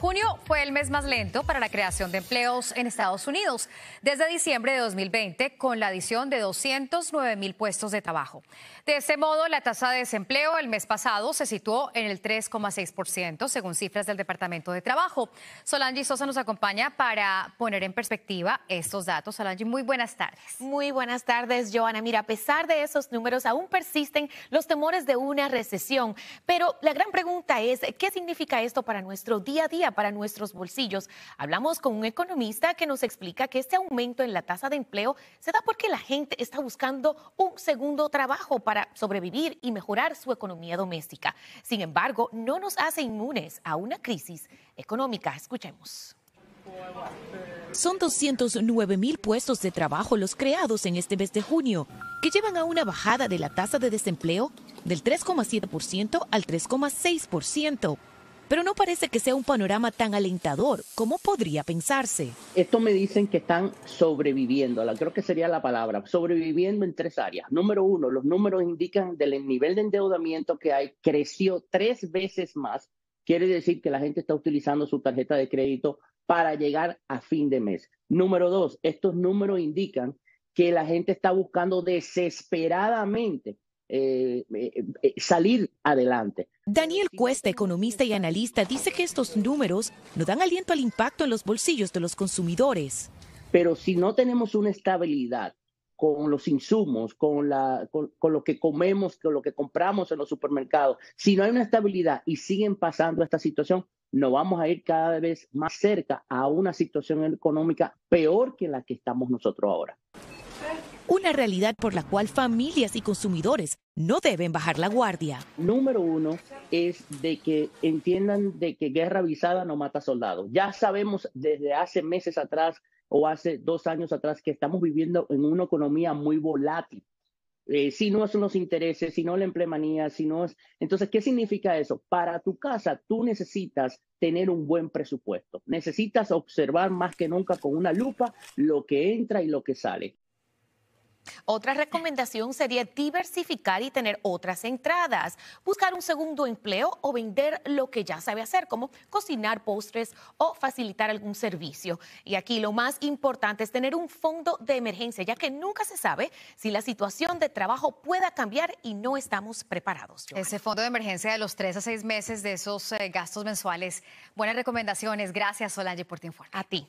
Junio fue el mes más lento para la creación de empleos en Estados Unidos, desde diciembre de 2020, con la adición de 209 mil puestos de trabajo. De ese modo, la tasa de desempleo el mes pasado se situó en el 3,6%, según cifras del Departamento de Trabajo. Solange Sosa nos acompaña para poner en perspectiva estos datos. Solange, muy buenas tardes. Muy buenas tardes, Joana. Mira, a pesar de esos números, aún persisten los temores de una recesión. Pero la gran pregunta es, ¿qué significa esto para nuestro día a día, para nuestros bolsillos? Hablamos con un economista que nos explica que este aumento en la tasa de empleo se da porque la gente está buscando un segundo trabajo para sobrevivir y mejorar su economía doméstica. Sin embargo, no nos hace inmunes a una crisis económica. Escuchemos. Son 209 mil puestos de trabajo los creados en este mes de junio, que llevan a una bajada de la tasa de desempleo del 3,7% al 3,6%. Pero no parece que sea un panorama tan alentador como podría pensarse. Esto me dicen que están sobreviviendo, creo que sería la palabra, sobreviviendo en tres áreas. Número uno, los números indican del nivel de endeudamiento que hay, creció tres veces más. Quiere decir que la gente está utilizando su tarjeta de crédito para llegar a fin de mes. Número dos, estos números indican que la gente está buscando desesperadamente eh, eh, eh, salir adelante. Daniel Cuesta, economista y analista, dice que estos números no dan aliento al impacto en los bolsillos de los consumidores. Pero si no tenemos una estabilidad con los insumos, con, con lo que comemos, con lo que compramos en los supermercados, si no hay una estabilidad y siguen pasando esta situación, nos vamos a ir cada vez más cerca a una situación económica peor que la que estamos nosotros ahora una realidad por la cual familias y consumidores no deben bajar la guardia. Número uno es de que entiendan de que guerra avisada no mata soldados. Ya sabemos desde hace meses atrás o hace dos años atrás que estamos viviendo en una economía muy volátil. Eh, si no es los intereses, si no la emplemanía, si no es... Entonces, ¿qué significa eso? Para tu casa, tú necesitas tener un buen presupuesto. Necesitas observar más que nunca con una lupa lo que entra y lo que sale. Otra recomendación sería diversificar y tener otras entradas, buscar un segundo empleo o vender lo que ya sabe hacer, como cocinar postres o facilitar algún servicio. Y aquí lo más importante es tener un fondo de emergencia, ya que nunca se sabe si la situación de trabajo pueda cambiar y no estamos preparados. Ese fondo de emergencia de los tres a seis meses de esos eh, gastos mensuales. Buenas recomendaciones. Gracias, Solange, por tu informe. A ti.